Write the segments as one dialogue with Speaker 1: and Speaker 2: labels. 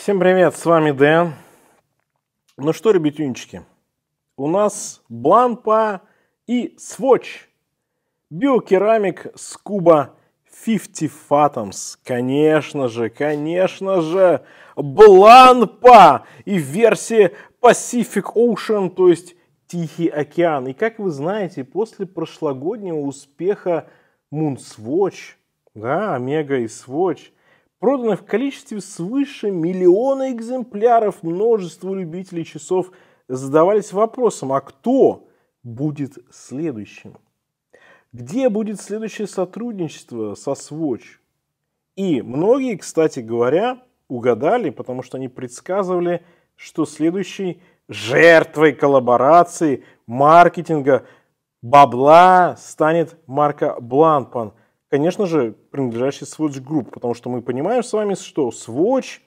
Speaker 1: Всем привет, с вами Дэн. Ну что, ребятюнчики, у нас Бланпа и Swatch. Биокерамик Scuba 50 Fathoms. Конечно же, конечно же, Бланпа и версия Pacific Ocean, то есть Тихий океан. И как вы знаете, после прошлогоднего успеха Moonswatch, да, Омега и Swatch – продано в количестве свыше миллиона экземпляров, множество любителей часов задавались вопросом, а кто будет следующим? Где будет следующее сотрудничество со Swatch? И многие, кстати говоря, угадали, потому что они предсказывали, что следующей жертвой коллаборации, маркетинга, бабла станет марка Бланпан, конечно же, принадлежащий Swatch Group, потому что мы понимаем с вами, что Swatch,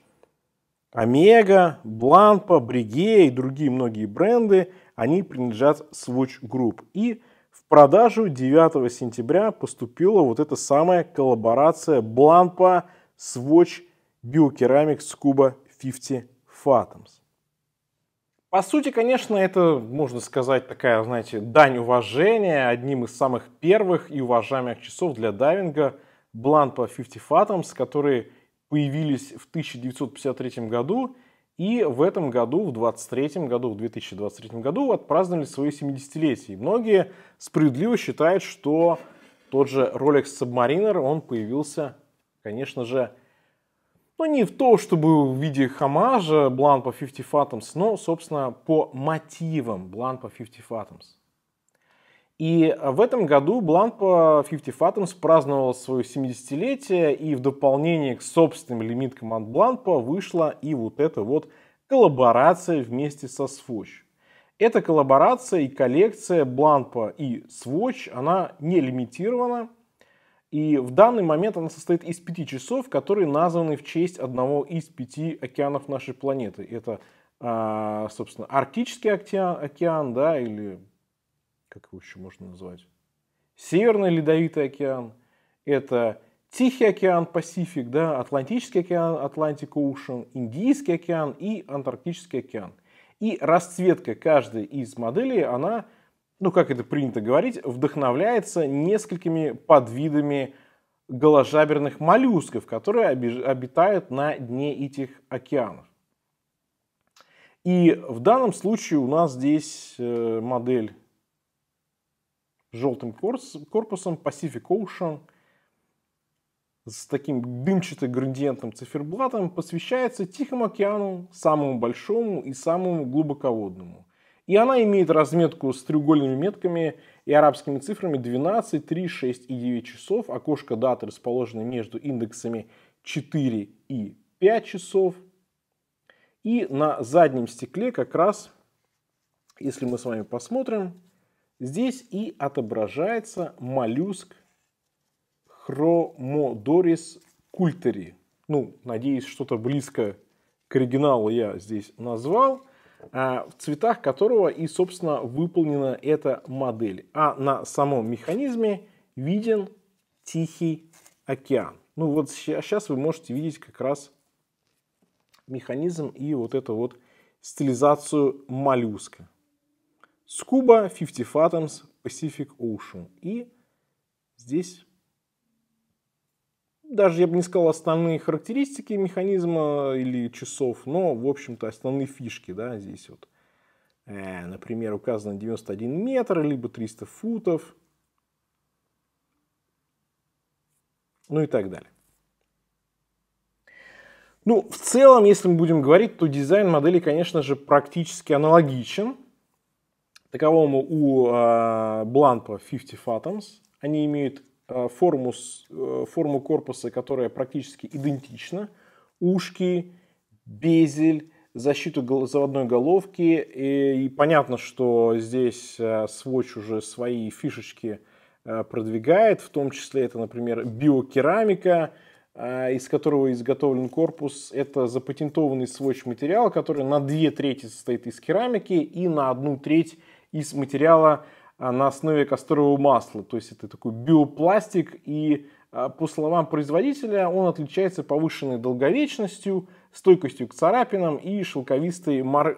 Speaker 1: Омега, Blanpa, Brigier и другие многие бренды, они принадлежат Swatch Group. И в продажу 9 сентября поступила вот эта самая коллаборация Blanpa Swatch Bioceramics Cuba 50 Fathoms. По сути, конечно, это, можно сказать, такая, знаете, дань уважения. Одним из самых первых и уважаемых часов для дайвинга Blunt 50 Fathoms, которые появились в 1953 году и в этом году, в 23 году, в 2023 году отпраздновали свое 70-летие. Многие справедливо считают, что тот же Rolex Submariner, он появился, конечно же, но не в то, чтобы в виде хамажа Блан по 50 Fathoms, но, собственно, по мотивам Блан по 50 Fathoms. И в этом году Бланпа 50 Fathoms праздновал свое 70-летие, и в дополнение к собственным лимиткам от Бланпа вышла и вот эта вот коллаборация вместе со Swatch. Эта коллаборация и коллекция Бланпа и Swatch, она не лимитирована, и в данный момент она состоит из пяти часов, которые названы в честь одного из пяти океанов нашей планеты. Это, а, собственно, Арктический океан, океан да, или как его еще можно назвать? Северный Ледовитый океан. Это Тихий океан, Пасифик, да, Атлантический океан, Атлантик Оушен, Индийский океан и Антарктический океан. И расцветка каждой из моделей, она – ну как это принято говорить, вдохновляется несколькими подвидами голожаберных моллюсков, которые обитают на дне этих океанов. И в данном случае у нас здесь э, модель с желтым корпусом Pacific Ocean с таким дымчатым градиентным циферблатом посвящается Тихому океану, самому большому и самому глубоководному – и она имеет разметку с треугольными метками и арабскими цифрами 12, 3, 6 и 9 часов. Окошко даты расположено между индексами 4 и 5 часов. И на заднем стекле как раз, если мы с вами посмотрим, здесь и отображается моллюск Хромодорис культери. Ну, надеюсь, что-то близко к оригиналу я здесь назвал. Э, в цветах которого и, собственно, выполнена эта модель. А на самом механизме виден Тихий океан. Ну вот сейчас вы можете видеть как раз механизм и вот эту вот стилизацию моллюска. Scuba, 50 Fathoms, Pacific Ocean. И здесь даже я бы не сказал основные характеристики механизма или часов, но, в общем-то, основные фишки, да, здесь вот, э, например, указано 91 метр, либо 300 футов, ну и так далее. Ну, в целом, если мы будем говорить, то дизайн модели, конечно же, практически аналогичен таковому у э, Blunt 50 Atoms. Они имеют Э, форму, э, форму корпуса, которая практически идентична. Ушки, безель, защиту заводной головки. И, и понятно, что здесь э, Swatch уже свои фишечки продвигает. В том числе это, например, биокерамика, из которого изготовлен корпус. Это запатентованный Swatch материал, который на две трети состоит из керамики и на одну треть из материала, а, на основе касторового масла. То есть это такой биопластик, и а, по словам производителя, он отличается повышенной долговечностью, стойкостью к царапинам и шелковистой мар... Э,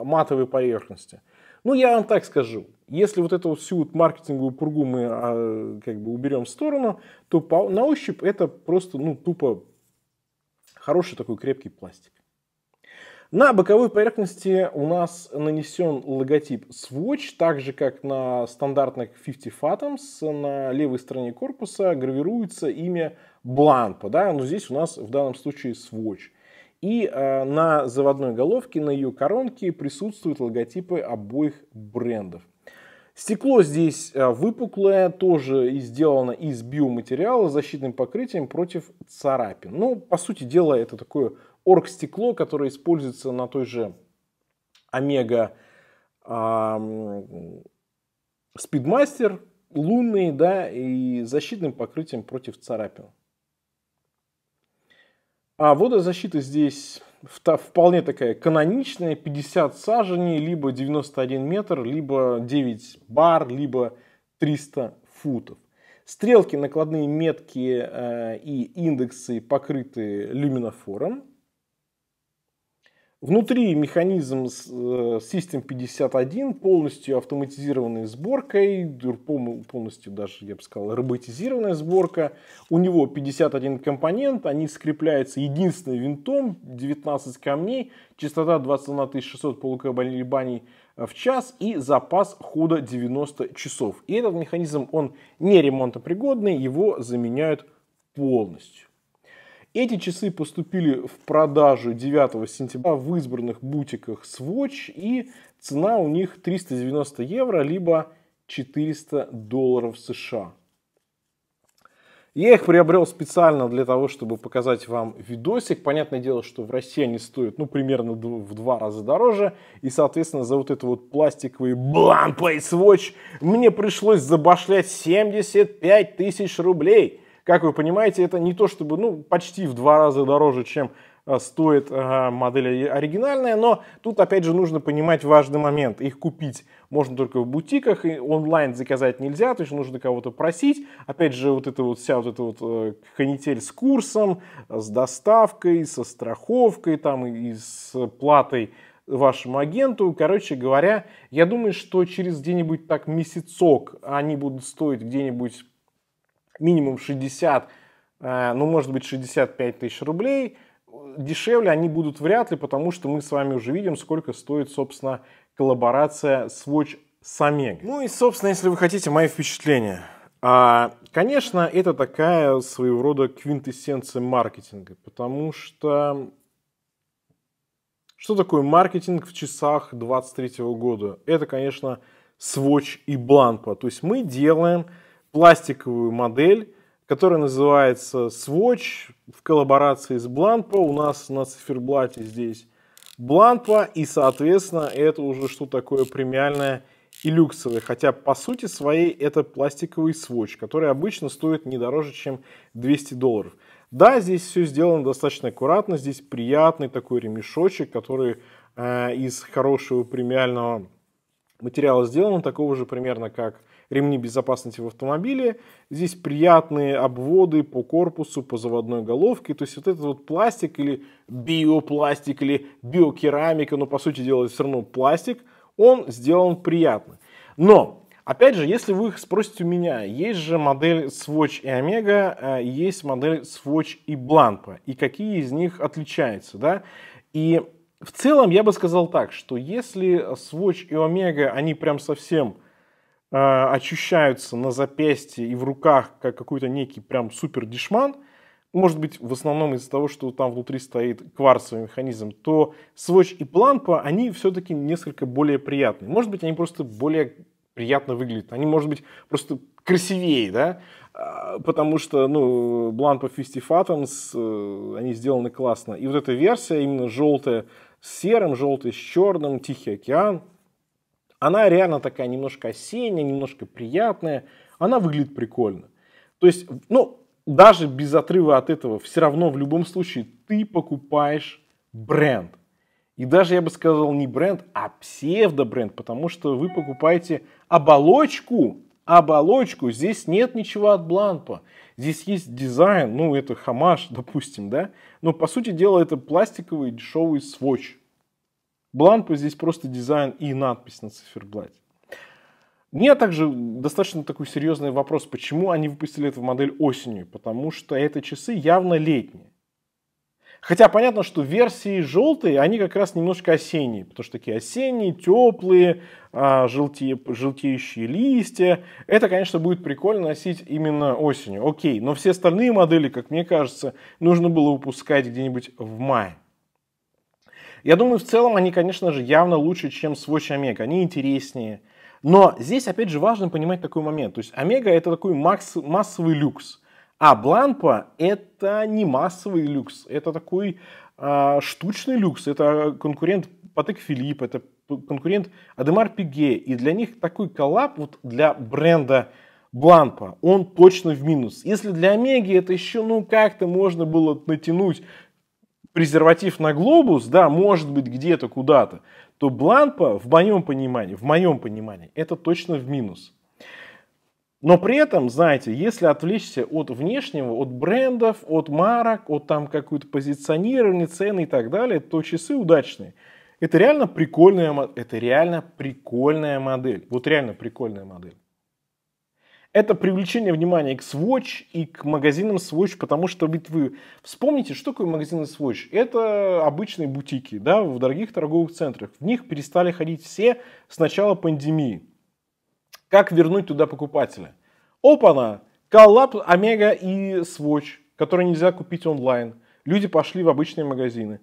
Speaker 1: э, матовой поверхности. Ну, я вам так скажу. Если вот эту всю вот маркетинговую пургу мы а, как бы уберем в сторону, то на ощупь это просто, ну, тупо хороший такой крепкий пластик. На боковой поверхности у нас нанесен логотип Swatch, так же как на стандартных 50 Fathoms. На левой стороне корпуса гравируется имя Blamp, да, но здесь у нас в данном случае Swatch. И э, на заводной головке, на ее коронке присутствуют логотипы обоих брендов. Стекло здесь э, выпуклое, тоже сделано из биоматериала с защитным покрытием против царапин. Ну, по сути дела, это такое оргстекло, которое используется на той же Омега Спидмастер, лунные, да, и защитным покрытием против царапин. А водозащита здесь вполне такая каноничная, 50 саженей, либо 91 метр, либо 9 бар, либо 300 футов. Стрелки, накладные метки э, и индексы покрыты люминофором. Внутри механизм System 51 э, полностью автоматизированной сборкой, полностью даже, я бы сказал, роботизированная сборка. У него 51 компонент, они скрепляются единственным винтом, 19 камней, частота 600 полукабалибаний э, в час и запас хода 90 часов. И этот механизм, он не ремонтопригодный, его заменяют полностью. Эти часы поступили в продажу 9 сентября в избранных бутиках Swatch, и цена у них 390 евро, либо 400 долларов США. Я их приобрел специально для того, чтобы показать вам видосик. Понятное дело, что в России они стоят, ну, примерно в два раза дороже. И, соответственно, за вот этот вот пластиковый Blonde Play Swatch мне пришлось забашлять 75 тысяч рублей. Как вы понимаете, это не то чтобы, ну, почти в два раза дороже, чем э, стоит модель оригинальная, но тут опять же нужно понимать важный момент. Их купить можно только в бутиках, и онлайн заказать нельзя, то есть нужно кого-то просить. Опять же, вот это вот вся вот эта вот э, канитель с курсом, с доставкой, со страховкой там и с платой вашему агенту. Короче говоря, я думаю, что через где-нибудь так месяцок они будут стоить где-нибудь минимум 60, э, ну, может быть, 65 тысяч рублей. Дешевле они будут вряд ли, потому что мы с вами уже видим, сколько стоит, собственно, коллаборация с Watch с Омега. Ну и, собственно, если вы хотите, мои впечатления. А, конечно, это такая своего рода квинтэссенция маркетинга, потому что что такое маркетинг в часах 23 года? Это, конечно, Swatch и Blanco. То есть мы делаем пластиковую модель, которая называется Swatch в коллаборации с Blanpo. У нас на циферблате здесь Blanpo, и, соответственно, это уже что такое премиальное и люксовое. хотя по сути своей это пластиковый сводч, который обычно стоит не дороже, чем 200 долларов. Да, здесь все сделано достаточно аккуратно, здесь приятный такой ремешочек, который э, из хорошего премиального материала сделан, такого же примерно как ремни безопасности в автомобиле. Здесь приятные обводы по корпусу, по заводной головке. То есть вот этот вот пластик или биопластик или биокерамика, но ну, по сути дела все равно пластик, он сделан приятно. Но Опять же, если вы их спросите у меня, есть же модель Swatch и Omega, э, есть модель Swatch и Blampa, и какие из них отличаются, да? И в целом я бы сказал так, что если Swatch и Omega, они прям совсем Э, ощущаются на запястье и в руках как какой-то некий прям супер дешман, может быть, в основном из-за того, что там внутри стоит кварцевый механизм, то Swatch и Planpa, они все-таки несколько более приятные. Может быть, они просто более приятно выглядят. Они, может быть, просто красивее, да? А, потому что, ну, Blanpa 50 Fathoms, э, они сделаны классно. И вот эта версия, именно желтая с серым, желтая с черным, Тихий океан – она реально такая немножко осенняя, немножко приятная. Она выглядит прикольно. То есть, ну, даже без отрыва от этого, все равно в любом случае ты покупаешь бренд. И даже, я бы сказал, не бренд, а псевдобренд, потому что вы покупаете оболочку, оболочку, здесь нет ничего от Бланпа. Здесь есть дизайн, ну это хамаш, допустим, да, но по сути дела это пластиковый дешевый сводч. Бланпы здесь просто дизайн и надпись на циферблате. Мне также достаточно такой серьезный вопрос, почему они выпустили эту модель осенью, потому что это часы явно летние. Хотя понятно, что версии желтые, они как раз немножко осенние, потому что такие осенние, теплые, а, желтее, желтеющие листья. Это, конечно, будет прикольно носить именно осенью. Окей, но все остальные модели, как мне кажется, нужно было выпускать где-нибудь в мае. Я думаю, в целом они, конечно же, явно лучше, чем Swatch Omega. Они интереснее. Но здесь, опять же, важно понимать такой момент. То есть Omega это такой макс, массовый люкс. А Бланпа это не массовый люкс. Это такой э, штучный люкс. Это конкурент Патек Филипп, это конкурент Адемар Пиге. И для них такой коллап вот для бренда Бланпа, он точно в минус. Если для Омеги это еще, ну, как-то можно было натянуть, презерватив на глобус, да, может быть где-то куда-то, то Бланпа, в моем понимании, в моем понимании, это точно в минус. Но при этом, знаете, если отвлечься от внешнего, от брендов, от марок, от там какой-то позиционирования, цены и так далее, то часы удачные. Это реально прикольная, это реально прикольная модель. Вот реально прикольная модель это привлечение внимания к Swatch, и к магазинам Swatch, потому что ведь вы вспомните, что такое магазины Swatch? Это обычные бутики, да, в дорогих торговых центрах. В них перестали ходить все с начала пандемии. Как вернуть туда покупателя? на, Коллапс Омега и Swatch, которые нельзя купить онлайн. Люди пошли в обычные магазины.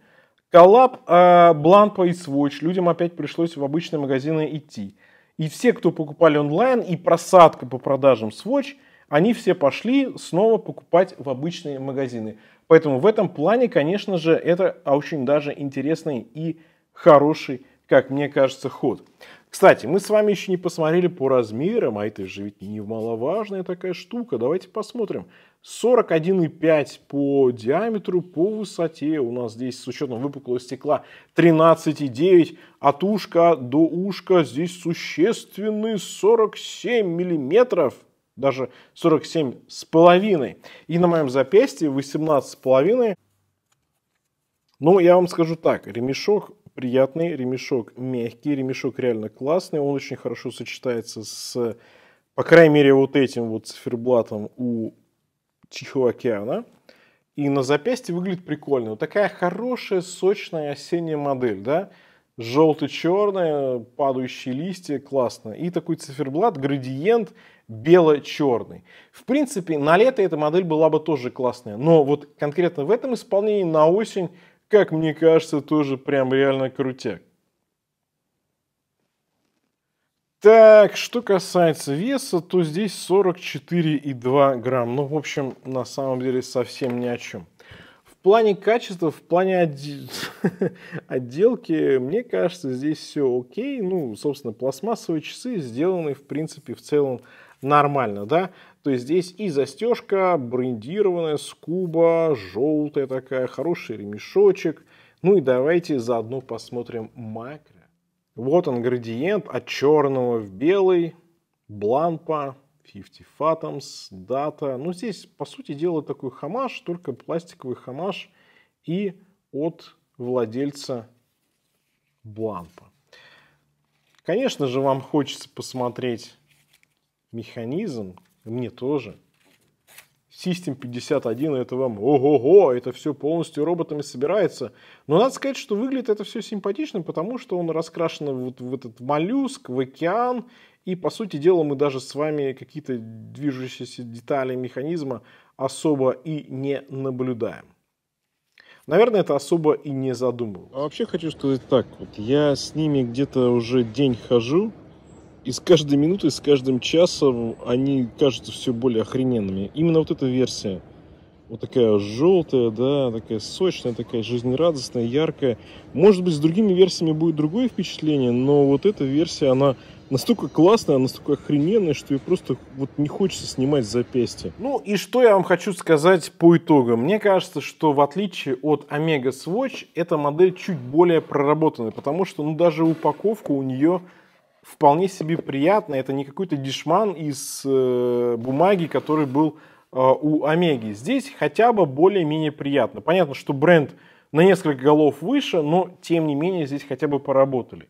Speaker 1: Коллап э, Бланпа и Swatch. Людям опять пришлось в обычные магазины идти. И все, кто покупали онлайн, и просадка по продажам Swatch, они все пошли снова покупать в обычные магазины. Поэтому в этом плане, конечно же, это очень даже интересный и хороший, как мне кажется, ход. Кстати, мы с вами еще не посмотрели по размерам, а это же ведь немаловажная такая штука. Давайте посмотрим, 41,5 по диаметру, по высоте. У нас здесь с учетом выпуклого стекла 13,9. От ушка до ушка здесь существенные 47 миллиметров. Даже 47 с половиной. И на моем запястье 18 с половиной. Ну, я вам скажу так, ремешок приятный, ремешок мягкий, ремешок реально классный. Он очень хорошо сочетается с, по крайней мере, вот этим вот циферблатом у Тихого океана. И на запястье выглядит прикольно. Вот такая хорошая, сочная осенняя модель, да? Желто-черная, падающие листья, классно. И такой циферблат, градиент бело-черный. В принципе, на лето эта модель была бы тоже классная. Но вот конкретно в этом исполнении на осень, как мне кажется, тоже прям реально крутяк. Так, что касается веса, то здесь 44,2 грамм. Ну, в общем, на самом деле совсем ни о чем. В плане качества, в плане отделки, мне кажется, здесь все окей. Ну, собственно, пластмассовые часы сделаны, в принципе, в целом нормально, да? То есть здесь и застежка брендированная, скуба, желтая такая, хороший ремешочек. Ну и давайте заодно посмотрим Mac. Вот он градиент от черного в белый, Бланпа 50 Fathoms, дата. Ну, здесь, по сути дела, такой хамаш, только пластиковый хамаш и от владельца Бланпа. Конечно же, вам хочется посмотреть механизм, мне тоже. System 51, это вам ого-го, это все полностью роботами собирается. Но надо сказать, что выглядит это все симпатично, потому что он раскрашен вот в этот моллюск, в океан, и, по сути дела, мы даже с вами какие-то движущиеся детали механизма особо и не наблюдаем. Наверное, это особо и не задумывалось. А вообще хочу сказать так. Вот я с ними где-то уже день хожу, и с каждой минутой, с каждым часом они кажутся все более охрененными. Именно вот эта версия, вот такая желтая, да, такая сочная, такая жизнерадостная, яркая. Может быть, с другими версиями будет другое впечатление, но вот эта версия, она настолько классная, настолько охрененная, что ее просто вот не хочется снимать с запястья. Ну и что я вам хочу сказать по итогам. Мне кажется, что в отличие от Omega Swatch, эта модель чуть более проработанная, потому что ну, даже упаковка у нее вполне себе приятно. Это не какой-то дешман из э, бумаги, который был э, у Омеги. Здесь хотя бы более-менее приятно. Понятно, что бренд на несколько голов выше, но тем не менее здесь хотя бы поработали.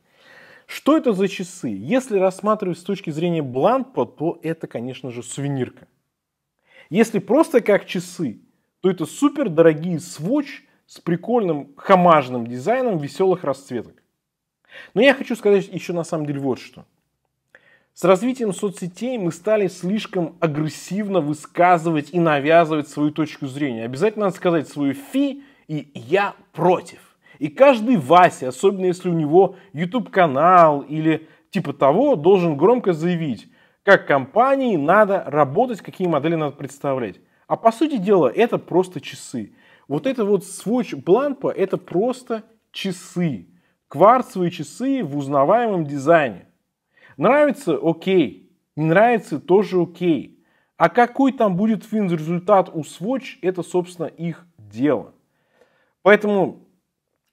Speaker 1: Что это за часы? Если рассматривать с точки зрения Бланпа, то это, конечно же, сувенирка. Если просто как часы, то это супер дорогие сводч с прикольным хамажным дизайном веселых расцветок. Но я хочу сказать еще на самом деле вот что. С развитием соцсетей мы стали слишком агрессивно высказывать и навязывать свою точку зрения. Обязательно надо сказать свою фи и я против. И каждый Вася, особенно если у него YouTube канал или типа того, должен громко заявить, как компании надо работать, какие модели надо представлять. А по сути дела это просто часы. Вот это вот сводч Бланпа это просто часы кварцевые часы в узнаваемом дизайне. Нравится – окей, не нравится – тоже окей. А какой там будет результат у Swatch – это, собственно, их дело. Поэтому,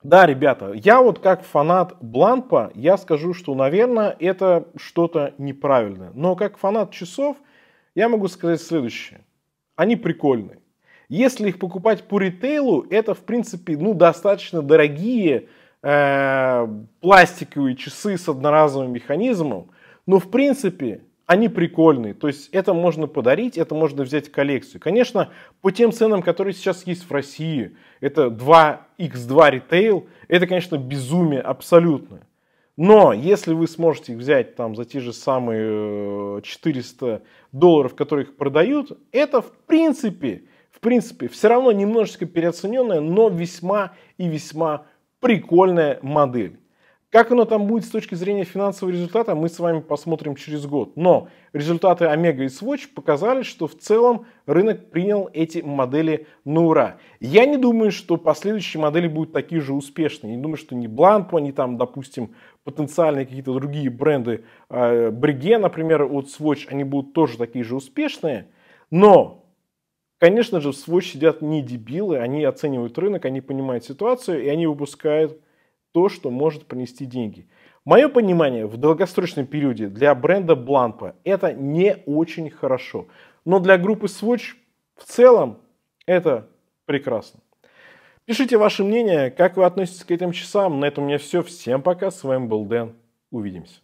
Speaker 1: да, ребята, я вот как фанат Бланпа, я скажу, что, наверное, это что-то неправильное. Но как фанат часов я могу сказать следующее. Они прикольные. Если их покупать по ритейлу, это, в принципе, ну, достаточно дорогие, Э, пластиковые часы с одноразовым механизмом, но в принципе они прикольные. То есть это можно подарить, это можно взять в коллекцию. Конечно, по тем ценам, которые сейчас есть в России, это 2x2 ритейл, это, конечно, безумие абсолютное. Но если вы сможете их взять там за те же самые 400 э, долларов, которые их продают, это в принципе, в принципе, все равно немножечко переоцененное, но весьма и весьма прикольная модель. Как оно там будет с точки зрения финансового результата, мы с вами посмотрим через год. Но результаты Омега и Swatch показали, что в целом рынок принял эти модели на ура. Я не думаю, что последующие модели будут такие же успешные. Не думаю, что ни Blanco, ни там, допустим, потенциальные какие-то другие бренды, а, Бриге, например, от Swatch, они будут тоже такие же успешные. Но Конечно же, в свой сидят не дебилы, они оценивают рынок, они понимают ситуацию, и они выпускают то, что может принести деньги. Мое понимание в долгосрочном периоде для бренда Бланпа это не очень хорошо. Но для группы Swatch в целом это прекрасно. Пишите ваше мнение, как вы относитесь к этим часам. На этом у меня все. Всем пока. С вами был Дэн. Увидимся.